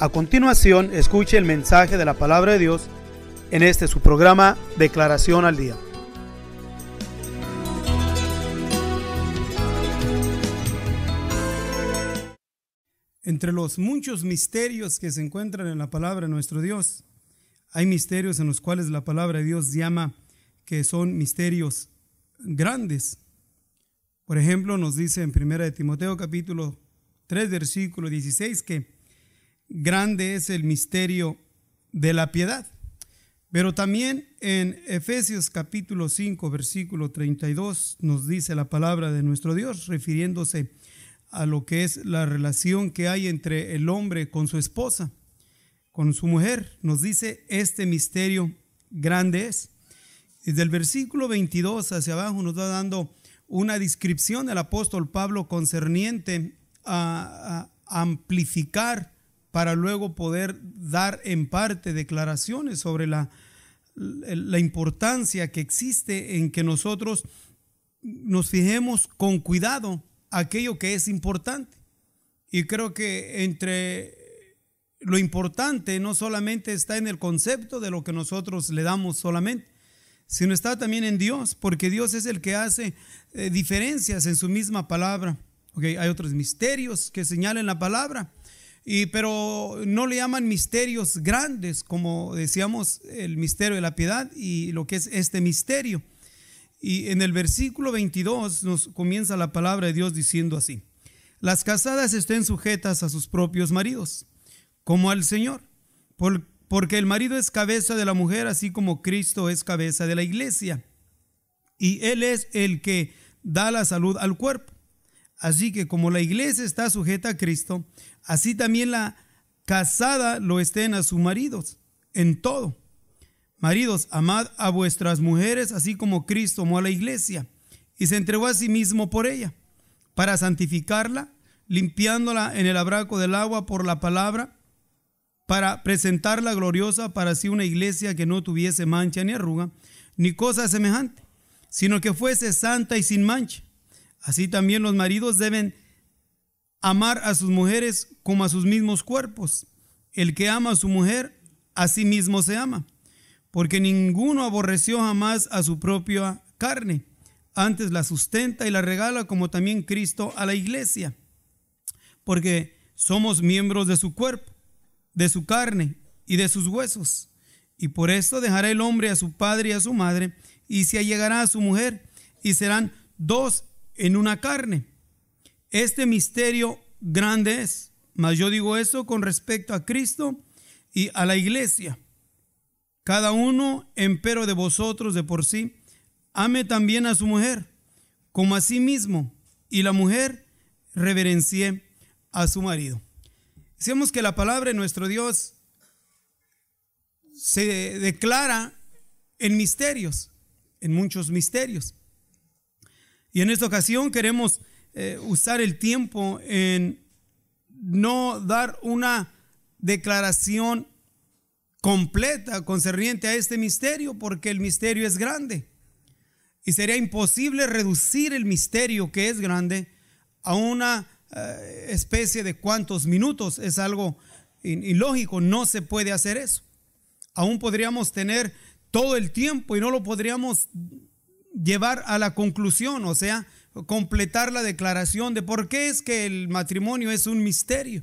A continuación, escuche el mensaje de la palabra de Dios en este su programa Declaración al Día. Entre los muchos misterios que se encuentran en la palabra de nuestro Dios, hay misterios en los cuales la palabra de Dios llama que son misterios grandes. Por ejemplo, nos dice en 1 de Timoteo capítulo 3 versículo 16 que grande es el misterio de la piedad. Pero también en Efesios capítulo 5, versículo 32 nos dice la palabra de nuestro Dios, refiriéndose a lo que es la relación que hay entre el hombre con su esposa, con su mujer. Nos dice, este misterio grande es. Desde el versículo 22 hacia abajo nos va dando una descripción del apóstol Pablo concerniente a, a amplificar para luego poder dar en parte declaraciones sobre la, importancia que existe en que nosotros nos fijemos con cuidado aquello que es importante. Y creo que entre lo importante no solamente está en el concepto de lo que nosotros le damos solamente, sino está también en Dios, porque Dios es el que hace eh, diferencias en su misma palabra. Okay, hay otros misterios que señalan la palabra, y, pero no le llaman misterios grandes, como decíamos, el misterio de la piedad y lo que es este misterio. Y en el versículo 22 nos comienza la palabra de Dios diciendo así, las casadas estén sujetas a sus propios maridos, como al Señor, porque el marido es cabeza de la mujer, así como Cristo es cabeza de la iglesia. Y Él es el que da la salud al cuerpo Así que como la iglesia está sujeta a Cristo, así también la casada lo estén a sus maridos, en todo. Maridos, amad a vuestras mujeres, así como Cristo amó a la iglesia, y se entregó a sí mismo por ella, para santificarla, limpiándola en el abraco del agua por la palabra, para presentarla gloriosa para sí una iglesia que no tuviese mancha ni arruga, ni cosa semejante, sino que fuese santa y sin mancha. Así también los maridos deben amar a sus mujeres como a sus mismos cuerpos. El que ama a su mujer, a sí mismo se ama, porque ninguno aborreció jamás a su propia carne, antes la sustenta y la regala como también Cristo a la iglesia, porque somos miembros de su cuerpo, de su carne y de sus huesos. Y por esto dejará el hombre a su padre y a su madre, y se allegará a su mujer, y serán dos en una carne. Este misterio grande es, mas yo digo eso con respecto a Cristo y a la iglesia. Cada uno, empero de vosotros de por sí, ame también a su mujer, como a sí mismo, y la mujer reverencie a su marido. Decíamos que la palabra de nuestro Dios se declara en misterios, en muchos misterios. Y en esta ocasión queremos eh, usar el tiempo en no dar una declaración completa concerniente a este misterio, porque el misterio es grande. Y sería imposible reducir el misterio que es grande a una eh, especie de cuantos minutos. Es algo ilógico, no se puede hacer eso. Aún podríamos tener todo el tiempo y no lo podríamos llevar a la conclusión, o sea, completar la declaración de por qué es que el matrimonio es un misterio.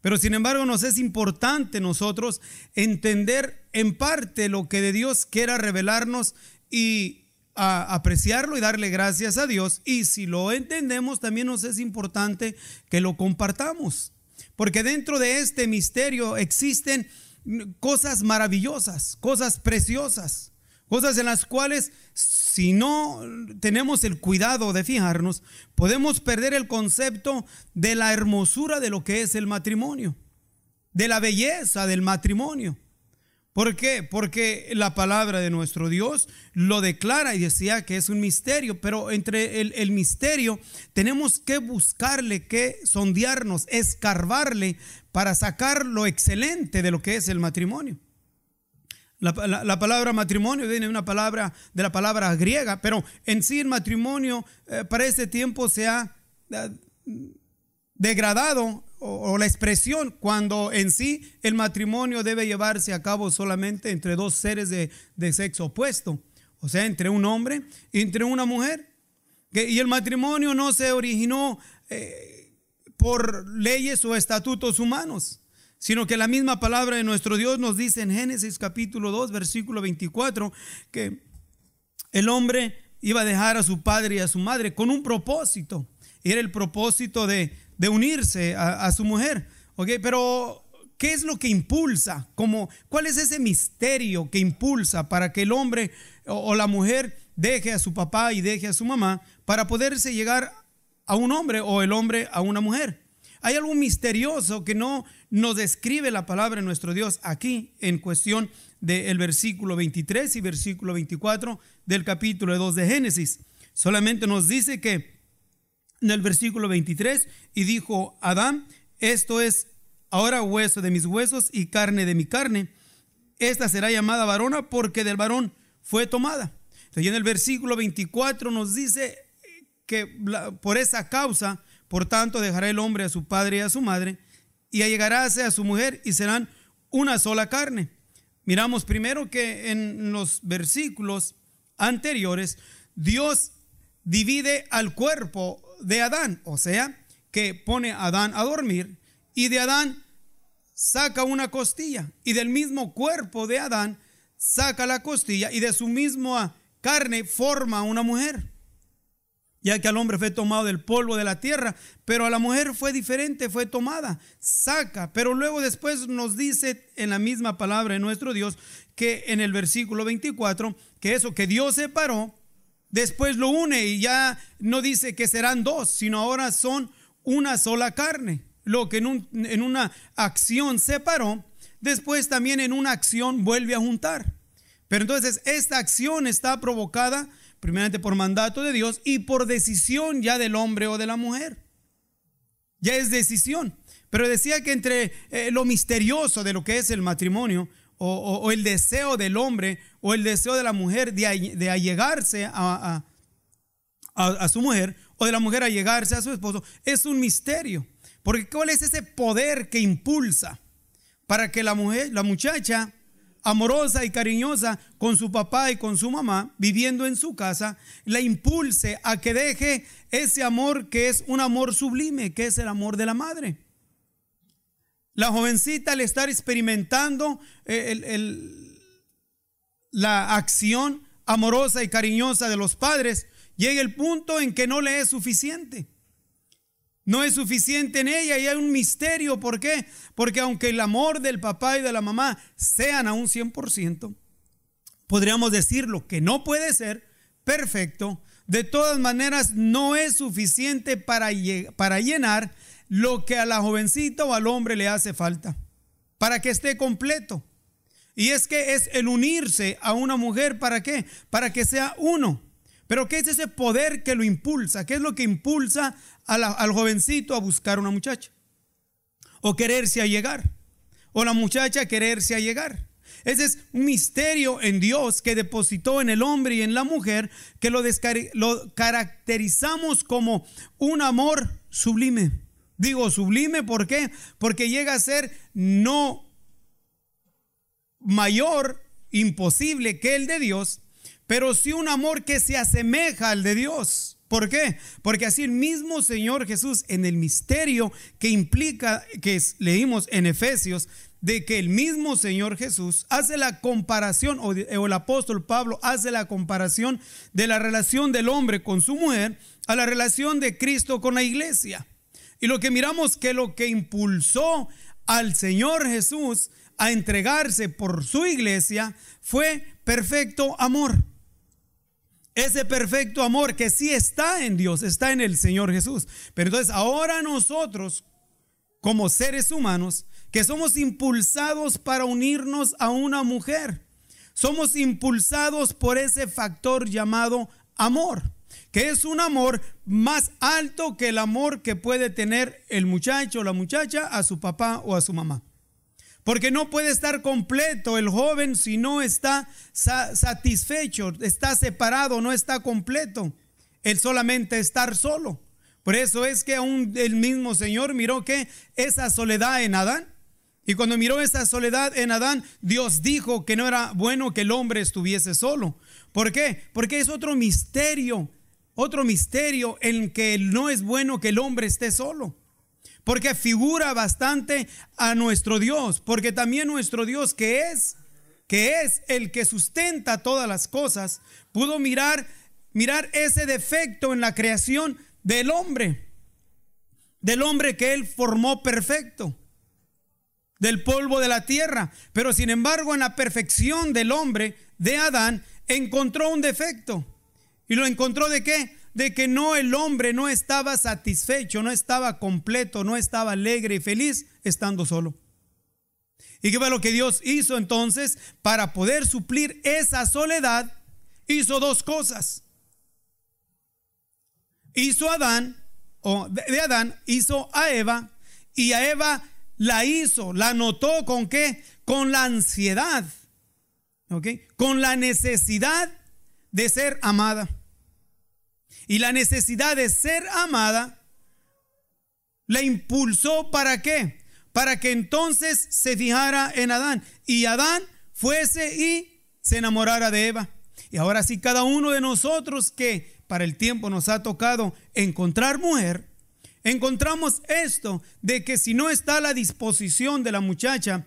Pero sin embargo nos es importante nosotros entender en parte lo que de Dios quiera revelarnos y apreciarlo y darle gracias a Dios. Y si lo entendemos, también nos es importante que lo compartamos. Porque dentro de este misterio existen cosas maravillosas, cosas preciosas, cosas en las cuales si no tenemos el cuidado de fijarnos, podemos perder el concepto de la hermosura de lo que es el matrimonio, de la belleza del matrimonio. ¿Por qué? Porque la palabra de nuestro Dios lo declara y decía que es un misterio, pero entre el, misterio tenemos que buscarle, que sondearnos, escarbarle para sacar lo excelente de lo que es el matrimonio. La, palabra matrimonio viene de una palabra de la palabra griega, pero en sí el matrimonio eh, para ese tiempo se ha eh, degradado o, la expresión cuando en sí el matrimonio debe llevarse a cabo solamente entre dos seres de, sexo opuesto, o sea, entre un hombre y entre una mujer. y el matrimonio no se originó eh, por leyes o estatutos humanos sino que la misma palabra de nuestro Dios nos dice en Génesis capítulo 2, versículo 24, que el hombre iba a dejar a su padre y a su madre con un propósito. Y era el propósito de, de unirse a, su mujer. Pero, ¿qué es lo que impulsa? Como, ¿Cuál es ese misterio que impulsa para que el hombre o la mujer deje a su papá y deje a su mamá para poderse llegar a un hombre o el hombre a una mujer? Hay algo misterioso que no nos describe la palabra de nuestro Dios aquí en cuestión del versículo 23 y versículo 24 del capítulo 2 de Génesis. Solamente nos dice que en el versículo 23 y dijo Adán, esto es ahora hueso de mis huesos y carne de mi carne. Esta será llamada varona porque del varón fue tomada. Y en el versículo 24 nos dice que por esa causa por tanto, dejará el hombre a su padre y a su madre, y allegaráse a su mujer, y serán una sola carne. Miramos primero que en los versículos anteriores, Dios divide al cuerpo de Adán, o sea, que pone a Adán a dormir, y de Adán saca una costilla, y del mismo cuerpo de Adán saca la costilla, y de su misma carne forma una mujer ya que al hombre fue tomado del polvo de la tierra, pero a la mujer fue diferente, fue tomada, saca. Pero luego después nos dice en la misma palabra de nuestro Dios que en el versículo 24, que eso que Dios separó, después lo une y ya no dice que serán dos, sino ahora son una sola carne. Lo que en, en una acción separó, después también en una acción vuelve a juntar. Pero entonces esta acción está provocada primeramente por mandato de Dios y por decisión ya del hombre o de la mujer. Ya es decisión. Pero decía que entre eh, lo misterioso de lo que es el matrimonio o, el deseo del hombre o el deseo de la mujer de, allegarse a, a su mujer o de la mujer allegarse a su esposo es un misterio. Porque ¿cuál es ese poder que impulsa para que la mujer, la muchacha amorosa y cariñosa con su papá y con su mamá, viviendo en su casa, la impulse a que deje ese amor que es un amor sublime, que es el amor de la madre. La jovencita al estar experimentando eh, la acción amorosa y cariñosa de los padres, llega el punto en que no le es suficiente. No es suficiente en ella y hay un misterio. ¿Por qué? Porque aunque el amor del papá y de la mamá sean a un 100%, podríamos decirlo, que no puede ser perfecto, de todas maneras no es suficiente para, para llenar lo que a la jovencita o al hombre le hace falta, para que esté completo. Y es que es el unirse a una mujer, ¿para qué? Para que sea uno. Pero ¿qué es ese poder que lo impulsa? ¿Qué es lo que impulsa al jovencito a buscar una muchacha. O quererse a llegar. O la muchacha quererse a llegar. Ese es un misterio en Dios que depositó en el hombre y en la mujer que lo, lo caracterizamos como un amor sublime. Digo sublime, Porque llega a ser no mayor, imposible que el de Dios, pero sí un amor que se asemeja al de Dios. ¿Por qué? Porque así el mismo Señor Jesús en el misterio que implica, que leímos en Efesios, de que el mismo Señor Jesús hace la comparación, o, el apóstol Pablo hace la comparación de la relación del hombre con su mujer a la relación de Cristo con la iglesia. Y lo que miramos que lo que impulsó al Señor Jesús a entregarse por su iglesia fue perfecto amor. Ese perfecto amor que sí está en Dios, está en el Señor Jesús. Pero entonces ahora nosotros, como seres humanos, que somos impulsados para unirnos a una mujer, somos impulsados por ese factor llamado amor, que es un amor más alto que el amor que puede tener el muchacho o la muchacha a su papá o a su mamá. Porque no puede estar completo el joven si no está satisfecho, está separado, no está completo. El solamente estar solo. Por eso es que aún el mismo Señor miró que esa soledad en Adán. Y cuando miró esa soledad en Adán, Dios dijo que no era bueno que el hombre estuviese solo. ¿Por qué? Porque es otro misterio, otro misterio en que no es bueno que el hombre esté solo porque figura bastante a nuestro Dios, porque también nuestro Dios que es, que es el que sustenta todas las cosas, pudo mirar, mirar ese defecto en la creación del hombre, del hombre que él formó perfecto, del polvo de la tierra, pero sin embargo en la perfección del hombre, de Adán, encontró un defecto. ¿Y lo encontró de qué? de que no el hombre no estaba satisfecho, no estaba completo, no estaba alegre y feliz estando solo. ¿Y qué fue lo que Dios hizo entonces para poder suplir esa soledad? Hizo dos cosas. Hizo a Adán, o de Adán, hizo a Eva, y a Eva la hizo, la notó con qué? Con la ansiedad, ¿ok? Con la necesidad de ser amada y la necesidad de ser amada la impulsó para qué? Para que entonces se fijara en Adán y Adán fuese y se enamorara de Eva. Y ahora sí, cada uno de nosotros que para el tiempo nos ha tocado encontrar mujer, encontramos esto de que si no está a la disposición de la muchacha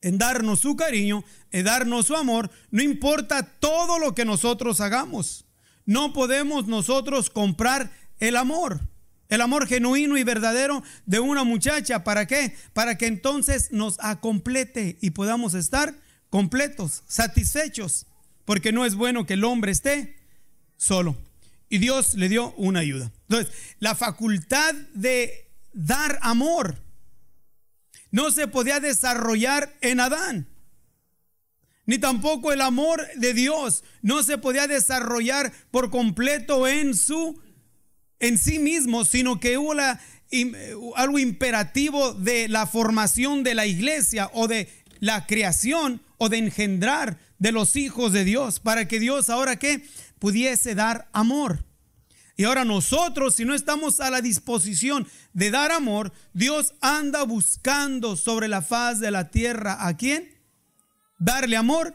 en darnos su cariño, en darnos su amor, no importa todo lo que nosotros hagamos. No podemos nosotros comprar el amor, el amor genuino y verdadero de una muchacha. ¿Para qué? Para que entonces nos acomplete y podamos estar completos, satisfechos, porque no es bueno que el hombre esté solo. Y Dios le dio una ayuda. Entonces, la facultad de dar amor no se podía desarrollar en Adán ni tampoco el amor de Dios no se podía desarrollar por completo en su en sí mismo, sino que hubo algo imperativo de la formación de la iglesia o de la creación o de engendrar de los hijos de Dios para que Dios ahora que pudiese dar amor. Y ahora nosotros, si no estamos a la disposición de dar amor, Dios anda buscando sobre la faz de la tierra a quién? darle amor,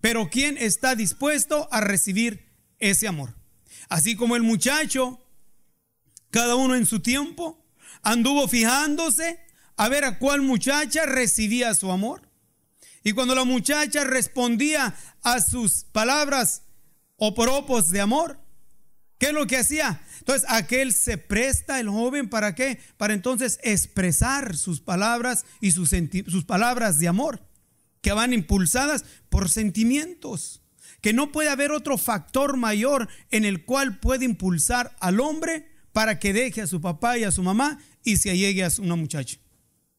pero ¿quién está dispuesto a recibir ese amor? Así como el muchacho, cada uno en su tiempo, anduvo fijándose a ver a cuál muchacha recibía su amor. Y cuando la muchacha respondía a sus palabras o propos de amor, ¿qué es lo que hacía? Entonces, aquel se presta el joven para qué? Para entonces expresar sus palabras y sus, sus palabras de amor que van impulsadas por sentimientos, que no puede haber otro factor mayor en el cual puede impulsar al hombre para que deje a su papá y a su mamá y se llegue a una muchacha.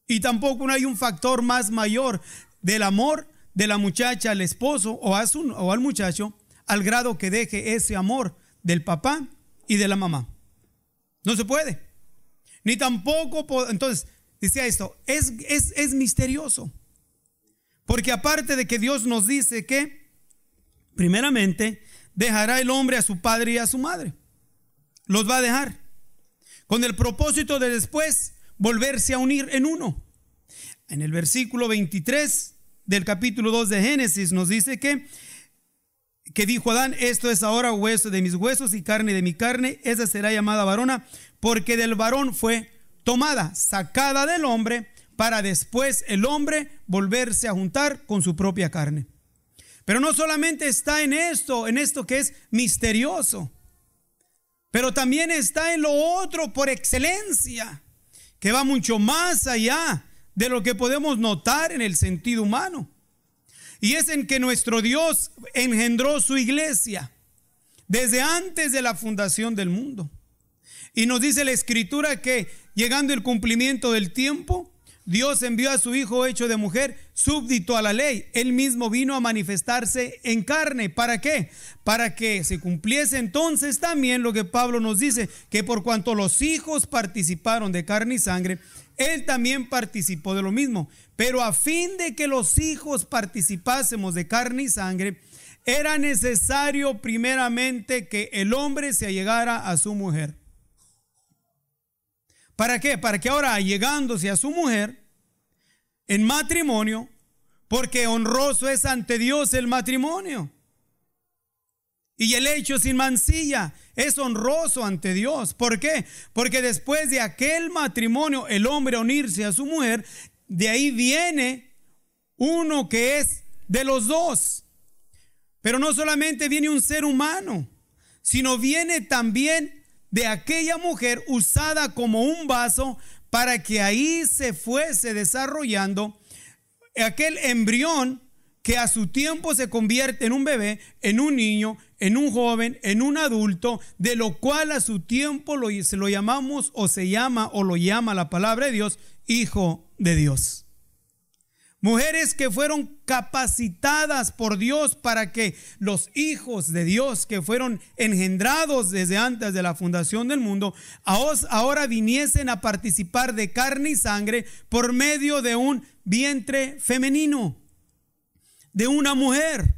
Y tampoco no hay un factor más mayor del amor de la muchacha al esposo o, su, o al muchacho al grado que deje ese amor del papá y de la mamá. No se puede. Ni tampoco, entonces, decía esto, es, es misterioso. Porque aparte de que Dios nos dice que, primeramente, dejará el hombre a su padre y a su madre. Los va a dejar. Con el propósito de después volverse a unir en uno. En el versículo 23 del capítulo 2 de Génesis nos dice que, que dijo Adán, esto es ahora hueso de mis huesos y carne de mi carne, esa será llamada varona, porque del varón fue tomada, sacada del hombre para después el hombre volverse a juntar con su propia carne. Pero no solamente está en esto, en esto que es misterioso, pero también está en lo otro por excelencia, que va mucho más allá de lo que podemos notar en el sentido humano. Y es en que nuestro Dios engendró su iglesia desde antes de la fundación del mundo. Y nos dice la escritura que llegando el cumplimiento del tiempo, Dios envió a su Hijo hecho de mujer, súbdito a la ley. Él mismo vino a manifestarse en carne. ¿Para qué? Para que se cumpliese entonces también lo que Pablo nos dice, que por cuanto los hijos participaron de carne y sangre, él también participó de lo mismo. Pero a fin de que los hijos participásemos de carne y sangre, era necesario primeramente que el hombre se allegara a su mujer. ¿Para qué? Para que ahora, allegándose a su mujer, en matrimonio, porque honroso es ante Dios el matrimonio. Y el hecho sin mancilla es honroso ante Dios. ¿Por qué? Porque después de aquel matrimonio, el hombre unirse a su mujer, de ahí viene uno que es de los dos. Pero no solamente viene un ser humano, sino viene también de aquella mujer usada como un vaso para que ahí se fuese desarrollando aquel embrión que a su tiempo se convierte en un bebé, en un niño, en un joven, en un adulto, de lo cual a su tiempo lo, se lo llamamos o se llama o lo llama la palabra de Dios, hijo de Dios. Mujeres que fueron capacitadas por Dios para que los hijos de Dios que fueron engendrados desde antes de la fundación del mundo, ahora viniesen a participar de carne y sangre por medio de un vientre femenino, de una mujer.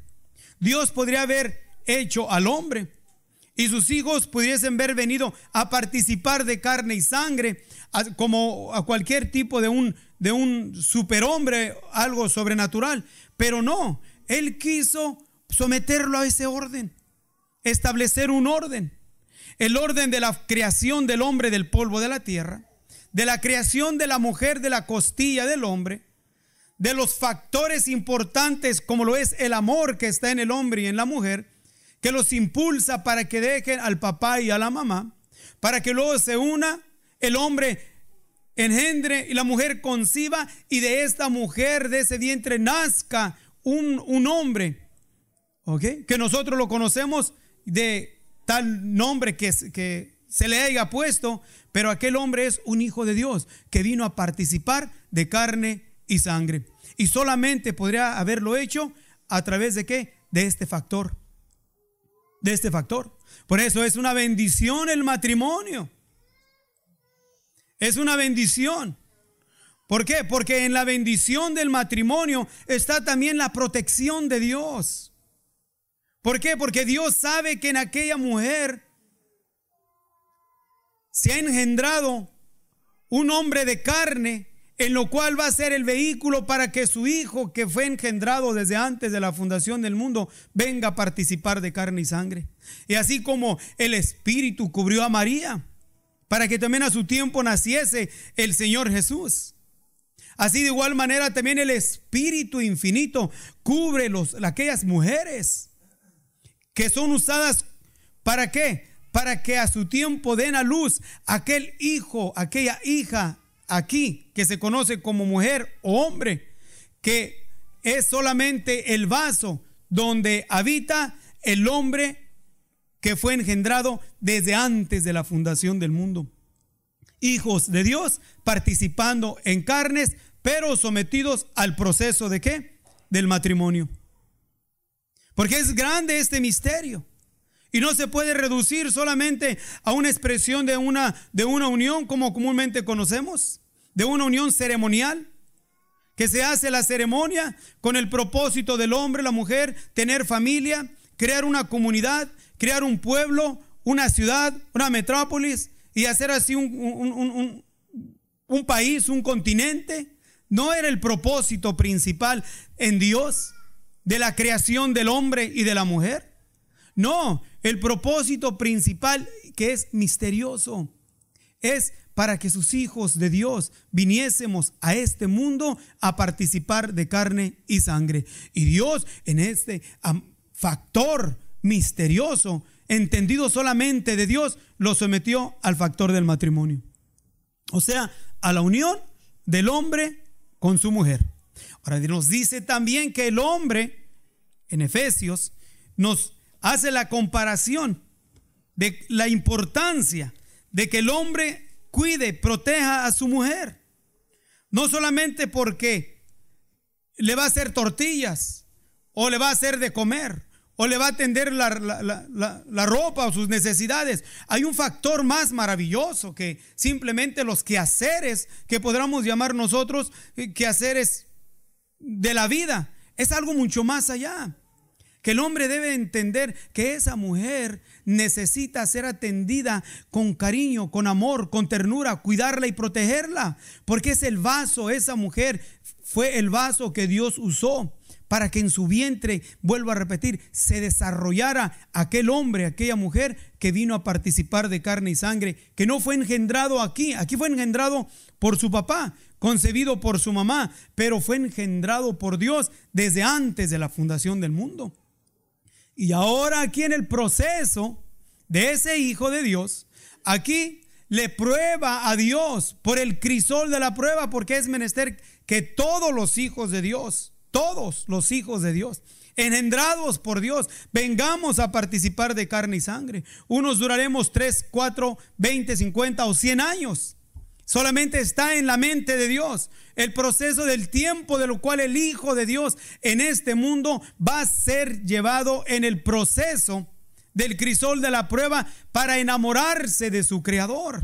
Dios podría haber hecho al hombre y sus hijos pudiesen haber venido a participar de carne y sangre como a cualquier tipo de un de un superhombre, algo sobrenatural. Pero no, él quiso someterlo a ese orden, establecer un orden. El orden de la creación del hombre del polvo de la tierra, de la creación de la mujer de la costilla del hombre, de los factores importantes como lo es el amor que está en el hombre y en la mujer, que los impulsa para que dejen al papá y a la mamá, para que luego se una el hombre engendre y la mujer conciba y de esta mujer, de ese vientre, nazca un, hombre. ¿Ok? Que nosotros lo conocemos de tal nombre que, que se le haya puesto, pero aquel hombre es un hijo de Dios que vino a participar de carne y sangre. Y solamente podría haberlo hecho a través de qué? De este factor. De este factor. Por eso es una bendición el matrimonio. Es una bendición. ¿Por qué? Porque en la bendición del matrimonio está también la protección de Dios. ¿Por qué? Porque Dios sabe que en aquella mujer se ha engendrado un hombre de carne, en lo cual va a ser el vehículo para que su hijo, que fue engendrado desde antes de la fundación del mundo, venga a participar de carne y sangre. Y así como el Espíritu cubrió a María, para que también a su tiempo naciese el Señor Jesús. Así de igual manera también el Espíritu Infinito cubre los, aquellas mujeres que son usadas para qué? Para que a su tiempo den a luz aquel hijo, aquella hija aquí que se conoce como mujer o hombre, que es solamente el vaso donde habita el hombre que fue engendrado desde antes de la fundación del mundo. Hijos de Dios participando en carnes, pero sometidos al proceso de qué? Del matrimonio. Porque es grande este misterio. Y no se puede reducir solamente a una expresión de una, de una unión como comúnmente conocemos, de una unión ceremonial, que se hace la ceremonia con el propósito del hombre, la mujer, tener familia, crear una comunidad crear un pueblo, una ciudad, una metrópolis y hacer así un, país, un continente. No era el propósito principal en Dios de la creación del hombre y de la mujer. No, el propósito principal que es misterioso es para que sus hijos de Dios viniésemos a este mundo a participar de carne y sangre. Y Dios en este factor misterioso, entendido solamente de Dios, lo sometió al factor del matrimonio. O sea, a la unión del hombre con su mujer. Ahora nos dice también que el hombre, en Efesios, nos hace la comparación de la importancia de que el hombre cuide, proteja a su mujer. No solamente porque le va a hacer tortillas o le va a hacer de comer o le va a atender la, ropa o sus necesidades. Hay un factor más maravilloso que simplemente los quehaceres que podríamos llamar nosotros eh, quehaceres de la vida. Es algo mucho más allá. Que el hombre debe entender que esa mujer necesita ser atendida con cariño, con amor, con ternura, cuidarla y protegerla. Porque es el vaso, esa mujer fue el vaso que Dios usó para que en su vientre, vuelvo a repetir, se desarrollara aquel hombre, aquella mujer que vino a participar de carne y sangre, que no fue engendrado aquí, aquí fue engendrado por su papá, concebido por su mamá, pero fue engendrado por Dios desde antes de la fundación del mundo. Y ahora aquí en el proceso de ese hijo de Dios, aquí le prueba a Dios por el crisol de la prueba, porque es menester que todos los hijos de Dios todos los hijos de Dios, engendrados por Dios, vengamos a participar de carne y sangre. Unos duraremos 3, 4, 20, 50 o 100 años. Solamente está en la mente de Dios el proceso del tiempo de lo cual el Hijo de Dios en este mundo va a ser llevado en el proceso del crisol de la prueba para enamorarse de su Creador,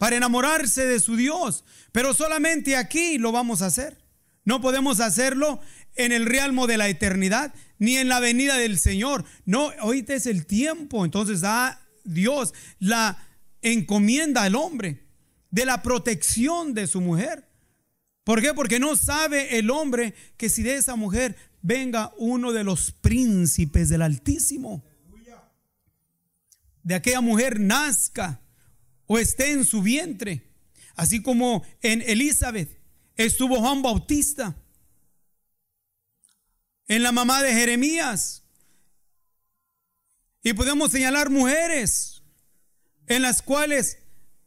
para enamorarse de su Dios. Pero solamente aquí lo vamos a hacer. No podemos hacerlo en el realmo de la eternidad, ni en la venida del Señor. No, ahorita es el tiempo. Entonces Dios la encomienda al hombre de la protección de su mujer. ¿Por qué? Porque no sabe el hombre que si de esa mujer venga uno de los príncipes del Altísimo. De aquella mujer nazca o esté en su vientre. Así como en Elizabeth, estuvo Juan Bautista, en la mamá de Jeremías. Y podemos señalar mujeres en las cuales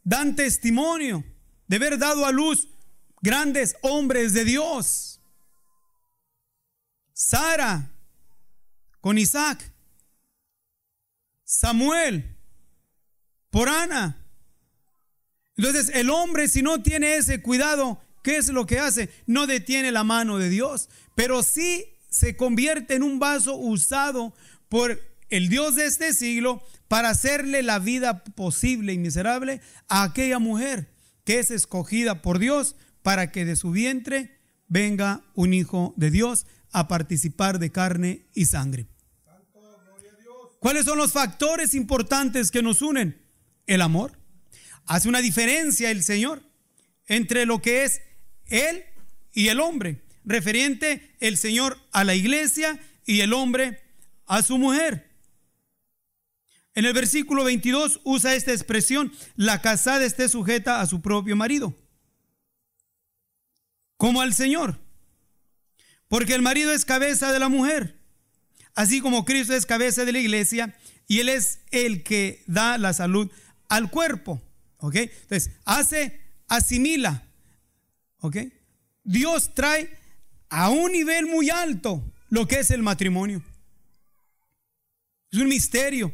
dan testimonio de haber dado a luz grandes hombres de Dios. Sara con Isaac, Samuel por Ana. Entonces el hombre si no tiene ese cuidado ¿qué es lo que hace? No detiene la mano de Dios, pero sí se convierte en un vaso usado por el Dios de este siglo para hacerle la vida posible y miserable a aquella mujer que es escogida por Dios para que de su vientre venga un hijo de Dios a participar de carne y sangre. ¿Cuáles son los factores importantes que nos unen? El amor. Hace una diferencia el Señor entre lo que es él y el hombre, referente el Señor a la iglesia y el hombre a su mujer. En el versículo 22 usa esta expresión, la casada esté sujeta a su propio marido, como al Señor, porque el marido es cabeza de la mujer, así como Cristo es cabeza de la iglesia y Él es el que da la salud al cuerpo. ¿Ok? Entonces, hace, asimila, ¿Ok? Dios trae a un nivel muy alto lo que es el matrimonio. Es un misterio.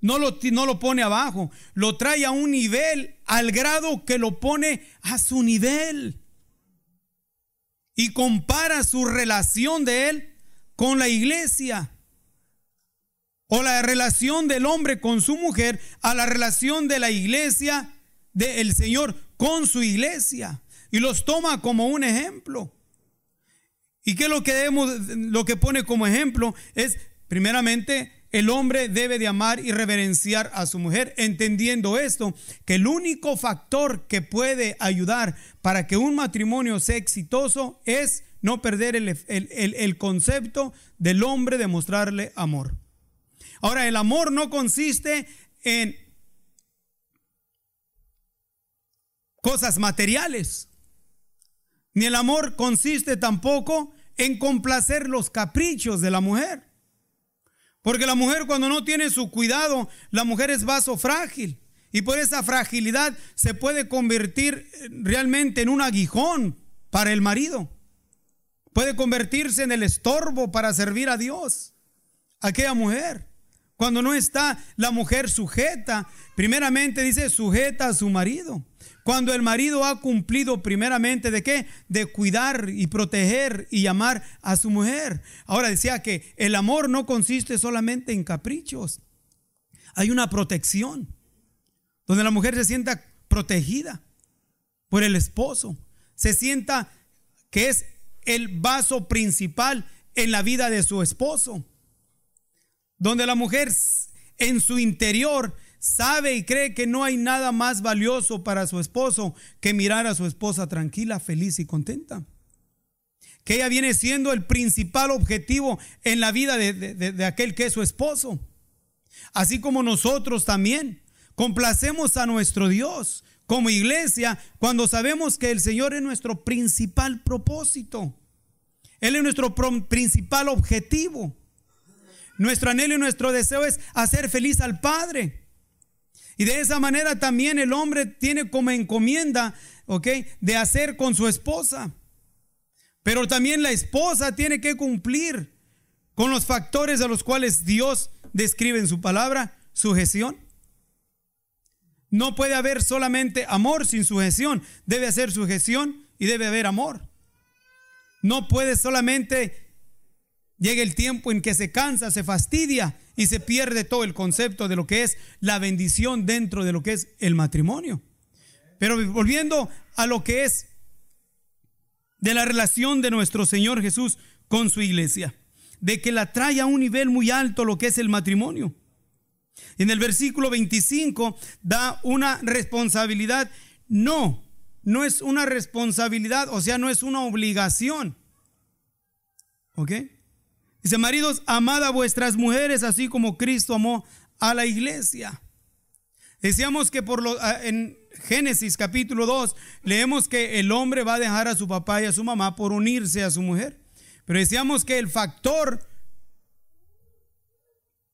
No lo, no lo pone abajo, lo trae a un nivel al grado que lo pone a su nivel. Y compara su relación de él con la iglesia. O la relación del hombre con su mujer a la relación de la iglesia del Señor con su iglesia y los toma como un ejemplo. ¿Y qué es lo que, debemos, lo que pone como ejemplo? Es, primeramente, el hombre debe de amar y reverenciar a su mujer, entendiendo esto, que el único factor que puede ayudar para que un matrimonio sea exitoso es no perder el concepto del hombre de mostrarle amor. Ahora, el amor no consiste en cosas materiales. Ni el amor consiste tampoco en complacer los caprichos de la mujer. Porque la mujer cuando no tiene su cuidado, la mujer es vaso frágil. Y por esa fragilidad se puede convertir eh, realmente en un aguijón para el marido. Puede convertirse en el estorbo para servir a Dios. Aquella mujer, cuando no está la mujer sujeta, primeramente dice sujeta a su marido. Cuando el marido ha cumplido primeramente de qué? De cuidar y proteger y amar a su mujer. Ahora decía que el amor no consiste solamente en caprichos. Hay una protección donde la mujer se sienta protegida por el esposo. Se sienta que es el vaso principal en la vida de su esposo. Donde la mujer en su interior sabe y cree que no hay nada más valioso para su esposo que mirar a su esposa tranquila, feliz y contenta. Que ella viene siendo el principal objetivo en la vida de, aquel que es su esposo. Así como nosotros también complacemos a nuestro Dios como iglesia cuando sabemos que el Señor es nuestro principal propósito. Él es nuestro principal objetivo. Nuestro anhelo y nuestro deseo es hacer feliz al Padre. Y de esa manera también el hombre tiene como encomienda, ¿ok? De hacer con su esposa. Pero también la esposa tiene que cumplir con los factores a los cuales Dios describe en su palabra, sujeción. No puede haber solamente amor sin sujeción. Debe hacer sujeción y debe haber amor. No puede solamente llegue el tiempo en que se cansa, se fastidia y se pierde todo el concepto de lo que es la bendición dentro de lo que es el matrimonio. Pero volviendo a lo que es de la relación de nuestro Señor Jesús con su iglesia, de que la trae a un nivel muy alto lo que es el matrimonio. En el versículo 25 da una responsabilidad, no, no es una responsabilidad, o sea, no es una obligación. ¿Ok? Dice, maridos, amad a vuestras mujeres así como Cristo amó a la iglesia. Decíamos que por lo, en Génesis capítulo 2 leemos que el hombre va a dejar a su papá y a su mamá por unirse a su mujer. Pero decíamos que el factor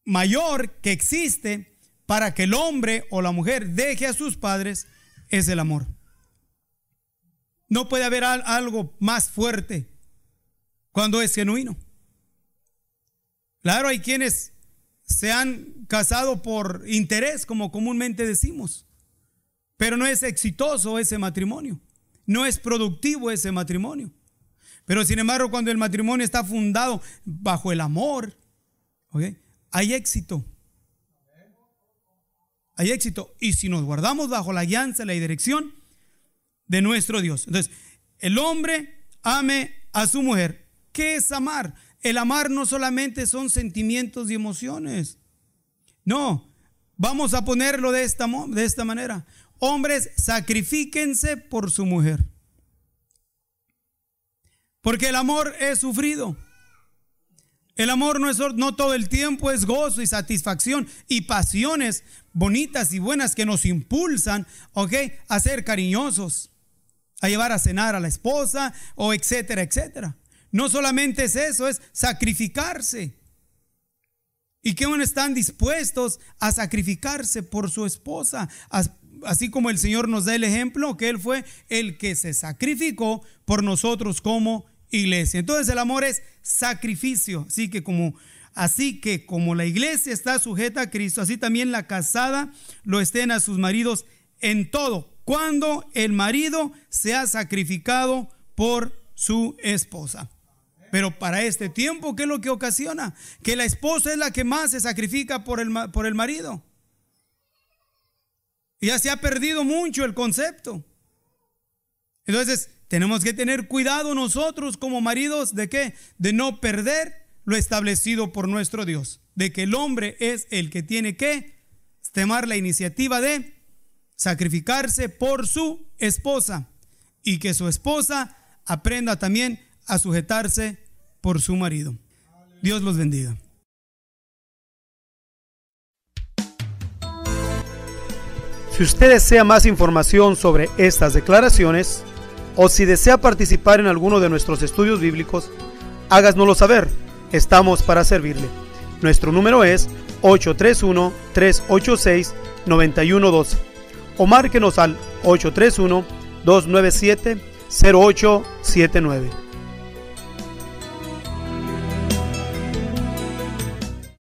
mayor que existe para que el hombre o la mujer deje a sus padres es el amor. No puede haber algo más fuerte cuando es genuino. Claro, hay quienes se han casado por interés, como comúnmente decimos, pero no es exitoso ese matrimonio, no es productivo ese matrimonio. Pero sin embargo, cuando el matrimonio está fundado bajo el amor, hay éxito. Hay éxito. Y si nos guardamos bajo la y la dirección de nuestro Dios. Entonces, el hombre ame a su mujer. ¿Qué es amar? El amar no solamente son sentimientos y emociones. No, vamos a ponerlo de esta, de esta manera. Hombres, sacrifíquense por su mujer. Porque el amor es sufrido. El amor no es no todo el tiempo es gozo y satisfacción y pasiones bonitas y buenas que nos impulsan, ¿ok? A ser cariñosos, a llevar a cenar a la esposa o etcétera, etcétera. No solamente es eso, es sacrificarse. Y que aún están dispuestos a sacrificarse por su esposa. Así como el Señor nos da el ejemplo, que Él fue el que se sacrificó por nosotros como iglesia. Entonces el amor es sacrificio. Así que como, así que como la iglesia está sujeta a Cristo, así también la casada lo estén a sus maridos en todo. Cuando el marido se ha sacrificado por su esposa. Pero para este tiempo, ¿qué es lo que ocasiona? Que la esposa es la que más se sacrifica por el, por el marido. Ya se ha perdido mucho el concepto. Entonces, tenemos que tener cuidado nosotros como maridos de qué? De no perder lo establecido por nuestro Dios. De que el hombre es el que tiene que tomar la iniciativa de sacrificarse por su esposa. Y que su esposa aprenda también a sujetarse por su marido. Dios los bendiga. Si usted desea más información sobre estas declaraciones o si desea participar en alguno de nuestros estudios bíblicos, Háganoslo saber. Estamos para servirle. Nuestro número es 831-386-9112 o márquenos al 831-297-0879.